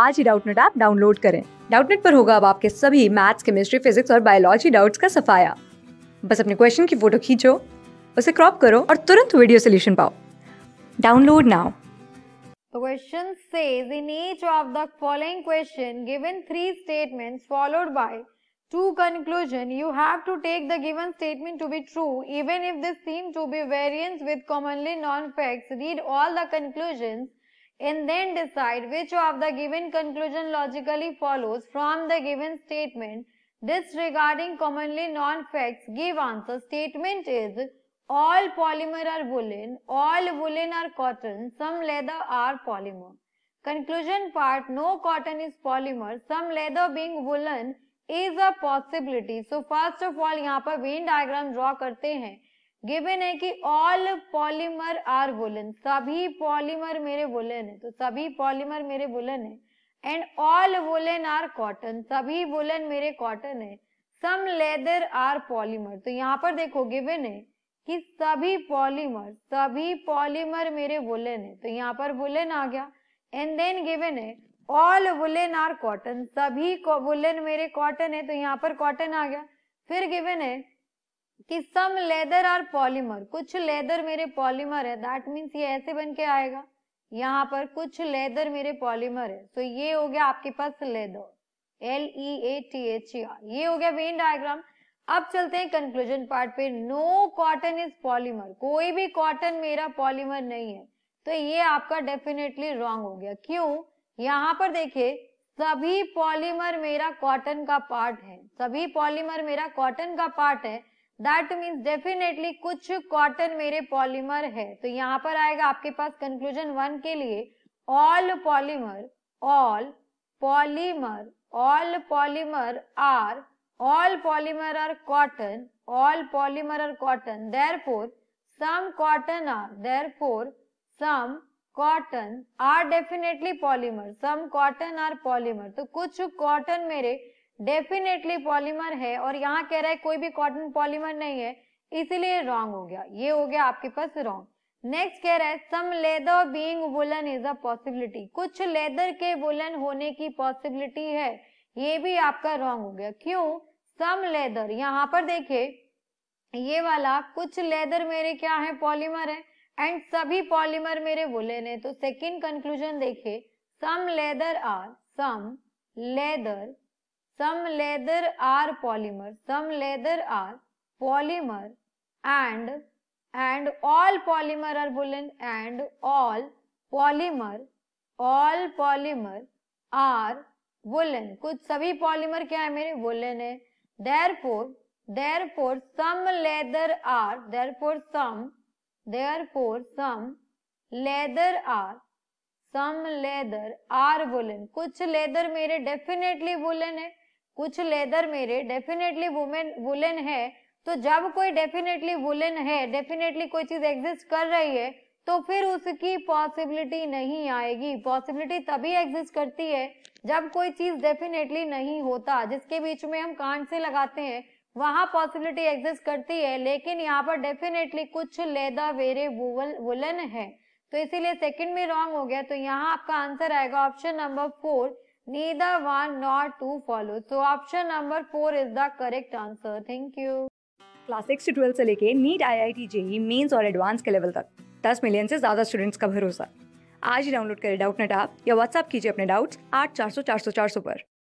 आज ही Doubtnut app download करें डाउटनेट पर होगा अब आपके सभी मैथ्स केमिस्ट्री फिजिक्स और बायोलॉजी डाउट्स का सफाया बस अपने क्वेश्चन की फोटो खींचो उसे क्रॉप करो और तुरंत वीडियो सोल्यूशन पाओ download now The question says in each of the following question given three statements followed by two conclusion you have to take the given statement to be true even if they seem to be variants with commonly known facts read all the conclusions and then decide which of the given conclusion logically follows from the given statement disregarding commonly known facts give answer statement is all polymer are woolen all woolen are cotton some leather are polymer conclusion part no cotton is polymer some leather being woolen is a possibility so first of all yahan par venn diagram draw karte hain given है कि all polymer are woollen सभी polymer मेरे woollen है तो सभी polymer मेरे woollen है and all woollen are cotton सभी वुलन मेरे कॉटन है सम लेदर आर पॉलीमर तो यहाँ पर देखो गिवन है कि सभी पॉलीमर सभी पॉलीमर मेरे वुलन है तो यहाँ पर वुलन आ गया एंड देन गिवन है ऑल वुलन आर कॉटन सभी वुलन मेरे कॉटन है तो यहाँ पर कॉटन आ गया फिर गिवन है कि सम लेदर आर पॉलीमर कुछ लेदर मेरे पॉलीमर है दैट मीन्स ये ऐसे बन के आएगा यहाँ पर कुछ लेदर मेरे पॉलीमर है तो ये हो गया आपके पास leather L E A T H E R ये हो गया वेन डायग्राम अब चलते हैं कंक्लूजन पार्ट पे नो कॉटन इज पॉलीमर कोई भी कॉटन मेरा पॉलीमर नहीं है तो ये आपका डेफिनेटली रॉन्ग हो गया क्यों यहाँ पर देखिए सभी पॉलीमर मेरा कॉटन का पार्ट है सभी पॉलीमर मेरा कॉटन का पार्ट है दैट मीन्स डेफिनेटली कुछ कॉटन मेरे पॉलीमर है तो यहाँ पर आएगा आपके पास कंक्लूजन वन के लिए all polymer all polymer all polymer are all polymer are cotton all polymer are cotton therefore some cotton are therefore some cotton are definitely polymer some cotton are polymer तो कुछ cotton मेरे definitely polymer है और यहाँ कह रहा है कोई भी कॉटन पॉलीमर नहीं है इसीलिए रॉन्ग हो गया ये हो गया आपके पास रॉन्ग नेक्स्ट कह रहा है some leather being woollen is a possibility कुछ लेदर के वुलन होने की पॉसिबिलिटी है ये भी आपका रॉन्ग हो गया क्यों सम लेदर यहाँ पर देखिए ये वाला कुछ लेदर मेरे क्या है पॉलीमर है एंड सभी पॉलीमर मेरे वुलन है तो सेकंड कंक्लूजन देखिए some leather are some leather some leather are polymer some leather are polymer and and all polymer are woollen and all polymer all polymer are woollen कुछ सभी polymer क्या है मेरे woollen है therefore therefore some leather are therefore some therefore some leather are some leather are woollen कुछ leather मेरे definitely woollen है कुछ लेदर मेरे डेफिनेटली वुमेन वुलेन है तो जब कोई डेफिनेटली वुलेन है डेफिनेटली कोई चीज एग्जिस्ट कर रही है तो फिर उसकी पॉसिबिलिटी नहीं आएगी पॉसिबिलिटी तभी एग्जिस्ट करती है जब कोई चीज डेफिनेटली नहीं होता जिसके बीच में हम कान से लगाते हैं वहां पॉसिबिलिटी एग्जिस्ट करती है लेकिन यहाँ पर डेफिनेटली कुछ लेदा वेरे वुलन है तो इसीलिए सेकंड में रॉन्ग हो गया तो यहाँ आपका आंसर आएगा option number four neither one nor two follows. So option number four is the correct answer. Thank you. Class six to twelfth से लेके NEET I I T JEE mains और एडवांस के लेवल तक दस million से ज़्यादा students का भरोसा आज ही डाउनलोड करें डाउट नेट आप या व्हाट्सअप कीजिए अपने डाउट्स आठ चार सौ चार सौ चार सौ पर